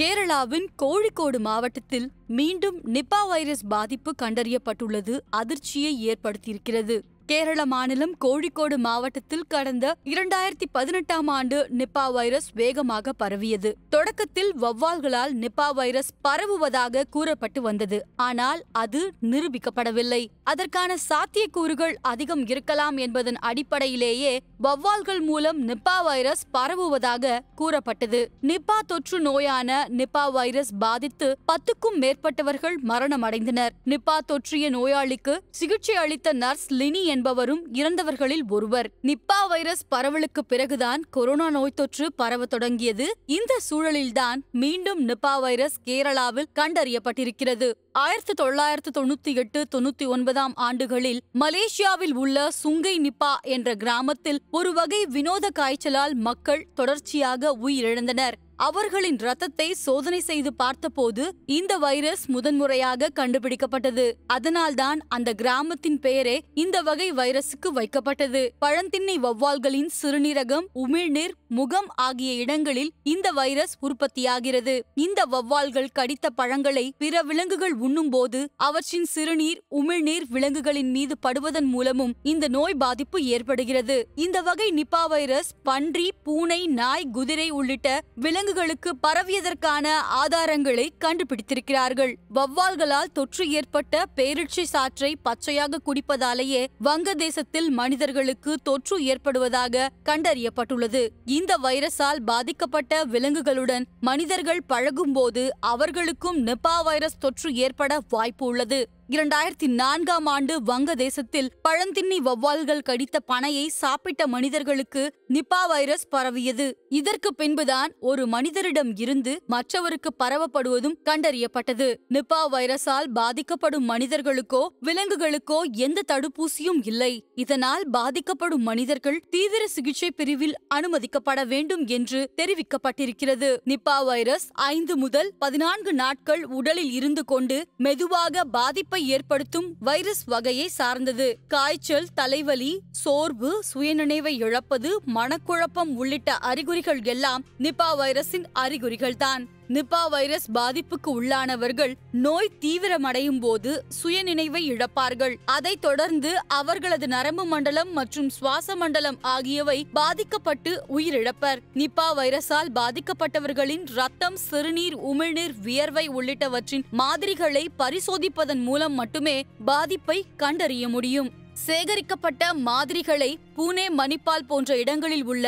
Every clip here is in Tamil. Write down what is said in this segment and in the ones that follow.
கேரளாவின் கோழிக்கோடு மாவட்டத்தில் மீண்டும் நிபா வைரஸ் பாதிப்பு கண்டறியப்பட்டுள்ளது அதிர்ச்சியை ஏற்படுத்தியிருக்கிறது கேரள மாநிலம் கோழிக்கோடு மாவட்டத்தில் கடந்த இரண்டாயிரத்தி பதினெட்டாம் ஆண்டு நிப்பா வைரஸ் வேகமாக பரவியது தொடக்கத்தில் வவ்வால்களால் நிப்பா வைரஸ் பரவுவதாக கூறப்பட்டு வந்தது ஆனால் அது நிரூபிக்கப்படவில்லை அதற்கான சாத்தியக்கூறுகள் அதிகம் இருக்கலாம் என்பதன் அடிப்படையிலேயே வவ்வால்கள் மூலம் நிப்பா வைரஸ் பரவுவதாக கூறப்பட்டது நிப்பா தொற்று நோயான நிப்பா வைரஸ் பாதித்து பத்துக்கும் மேற்பட்டவர்கள் மரணமடைந்தனர் நிப்பா தொற்றிய நோயாளிக்கு சிகிச்சை அளித்த நர்ஸ் லினி என்பவரும் இறந்தவர்களில் ஒருவர் நிப்பா வைரஸ் பரவலுக்கு பிறகுதான் கொரோனா நோய் தொற்று பரவ தொடங்கியது இந்த சூழலில்தான் மீண்டும் நிப்பா வைரஸ் கேரளாவில் கண்டறியப்பட்டிருக்கிறது ஆயிரத்தி தொள்ளாயிரத்து தொண்ணூத்தி எட்டு தொண்ணூத்தி ஒன்பதாம் ஆண்டுகளில் மலேசியாவில் உள்ள சுங்கை நிப்பா என்ற கிராமத்தில் ஒரு வகை வினோத காய்ச்சலால் மக்கள் தொடர்ச்சியாக உயிரிழந்தனர் அவர்களின் ரத்தத்தை சோதனை செய்து பார்த்தபோது இந்த வைரஸ் முதன்முறையாக கண்டுபிடிக்கப்பட்டது அதனால்தான் அந்த கிராமத்தின் பெயரே இந்த வகை வைரஸுக்கு வைக்கப்பட்டது பழந்தின்னை வௌவால்களின் சிறுநீரகம் உமிழ்நீர் முகம் ஆகிய இடங்களில் இந்த வைரஸ் உற்பத்தியாகிறது இந்த வௌவால்கள் கடித்த பழங்களை பிற விலங்குகள் உண்ணும்போது அவற்றின் சிறுநீர் உமிழ்நீர் விலங்குகளின் மீது படுவதன் மூலமும் இந்த நோய் பாதிப்பு ஏற்படுகிறது இந்த வகை நிபா வைரஸ் பன்றி பூனை நாய் குதிரை உள்ளிட்ட விலங்கு விலங்குகளுக்கு பரவியதற்கான ஆதாரங்களை கண்டுபிடித்திருக்கிறார்கள் வவ்வால்களால் தொற்று ஏற்பட்ட பேரிட்சி சாற்றை பச்சையாக குடிப்பதாலேயே வங்கதேசத்தில் மனிதர்களுக்கு தொற்று ஏற்படுவதாக கண்டறியப்பட்டுள்ளது இந்த வைரஸால் பாதிக்கப்பட்ட விலங்குகளுடன் மனிதர்கள் பழகும்போது அவர்களுக்கும் நிபா வைரஸ் தொற்று ஏற்பட வாய்ப்பு உள்ளது இரண்டாயிரத்தி நான்காம் ஆண்டு வங்கதேசத்தில் பழந்தின்னி வௌவால்கள் கடித்த பனையை சாப்பிட்ட மனிதர்களுக்கு நிபா வைரஸ் பரவியது இதற்கு பின்புதான் ஒரு மனிதரிடம் இருந்து மற்றவருக்கு பரவப்படுவதும் கண்டறியப்பட்டது நிபா வைரஸால் பாதிக்கப்படும் மனிதர்களுக்கோ விலங்குகளுக்கோ எந்த தடுப்பூசியும் இல்லை இதனால் பாதிக்கப்படும் மனிதர்கள் தீவிர சிகிச்சை பிரிவில் அனுமதிக்கப்பட வேண்டும் என்று தெரிவிக்கப்பட்டிருக்கிறது நிபா வைரஸ் ஐந்து முதல் பதினான்கு நாட்கள் உடலில் இருந்து கொண்டு மெதுவாக பாதிப்பை நோய் ஏற்படுத்தும் வைரஸ் வகையை சார்ந்தது காய்ச்சல் தலைவலி சோர்வு சுயநினைவை இழப்பது மனக்குழப்பம் உள்ளிட்ட அறிகுறிகள் எல்லாம் நிபா வைரஸின் அறிகுறிகள் தான் நிபா வைரஸ் பாதிப்புக்கு உள்ளானவர்கள் நோய் தீவிரமடையும் போது சுயநினைவை இழப்பார்கள் அதைத் தொடர்ந்து அவர்களது நரம்பு மண்டலம் மற்றும் சுவாச மண்டலம் ஆகியவை பாதிக்கப்பட்டு உயிரிழப்பர் நிபா வைரஸால் பாதிக்கப்பட்டவர்களின் ரத்தம் சிறுநீர் உமிழ்நீர் வியர்வை உள்ளிட்டவற்றின் மாதிரிகளை பரிசோதிப்பதன் மூலம் மட்டுமே பாதிப்பை கண்டறிய முடியும் சேகரிக்கப்பட்ட மாதிரிகளை பூனே மணிப்பால் போன்ற இடங்களில் உள்ள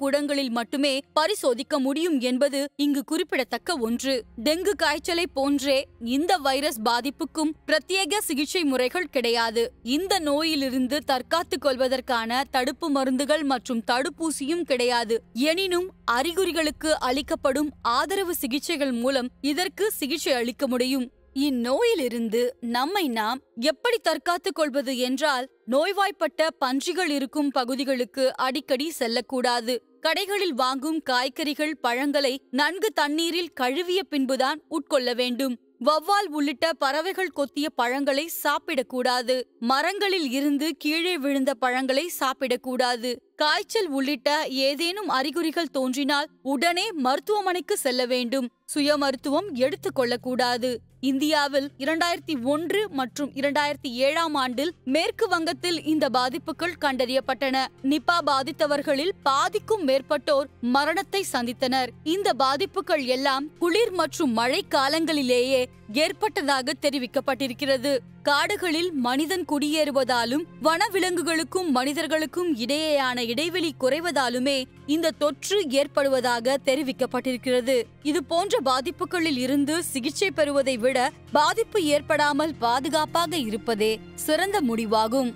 கூடங்களில் மட்டுமே பரிசோதிக்க முடியும் என்பது இங்கு குறிப்பிடத்தக்க ஒன்று டெங்கு காய்ச்சலை போன்றே இந்த வைரஸ் பாதிப்புக்கும் பிரத்யேக சிகிச்சை முறைகள் கிடையாது இந்த நோயிலிருந்து தற்காத்துக் கொள்வதற்கான தடுப்பு மருந்துகள் மற்றும் தடுப்பூசியும் கிடையாது எனினும் அறிகுறிகளுக்கு அளிக்கப்படும் ஆதரவு சிகிச்சைகள் மூலம் இதற்கு சிகிச்சை அளிக்க முடியும் இந்நோயிலிருந்து நம்மை நாம் எப்படி தற்காத்துக் கொள்வது என்றால் நோய்வாய்ப்பட்ட பன்றிகள் இருக்கும் பகுதிகளுக்கு அடிக்கடி செல்லக்கூடாது கடைகளில் வாங்கும் காய்கறிகள் பழங்களை நன்கு தண்ணீரில் கழுவிய பின்புதான் உட்கொள்ள வேண்டும் வவ்வால் உள்ளிட்ட பறவைகள் கொத்திய பழங்களை சாப்பிடக்கூடாது மரங்களில் இருந்து கீழே விழுந்த பழங்களை சாப்பிடக்கூடாது காய்ச்சல் உள்ளிட்ட ஏதேனும் அறிகுறிகள் தோன்றினால் உடனே மருத்துவமனைக்கு செல்ல வேண்டும் சுய மருத்துவம் கொள்ளக்கூடாது இந்தியாவில் இரண்டாயிரத்தி ஒன்று மற்றும் இரண்டாயிரத்தி ஏழாம் ஆண்டில் மேற்கு வங்கத்தில் இந்த பாதிப்புகள் கண்டறியப்பட்டன நிபா பாதித்தவர்களில் பாதிக்கும் மேற்பட்டோர் மரணத்தை சந்தித்தனர் இந்த பாதிப்புகள் எல்லாம் குளிர் மற்றும் மழை காலங்களிலேயே ஏற்பட்டதாக தெரிவிக்கப்பட்டிருக்கிறது காடுகளில் மனிதன் குடியேறுவதாலும் வனவிலங்குகளுக்கும் மனிதர்களுக்கும் இடையேயான இடைவெளி குறைவதாலுமே இந்த தொற்று ஏற்படுவதாக தெரிவிக்கப்பட்டிருக்கிறது இது போன்ற பாதிப்புகளில் இருந்து சிகிச்சை பெறுவதை விட பாதிப்பு ஏற்படாமல் பாதுகாப்பாக இருப்பதே சிறந்த முடிவாகும்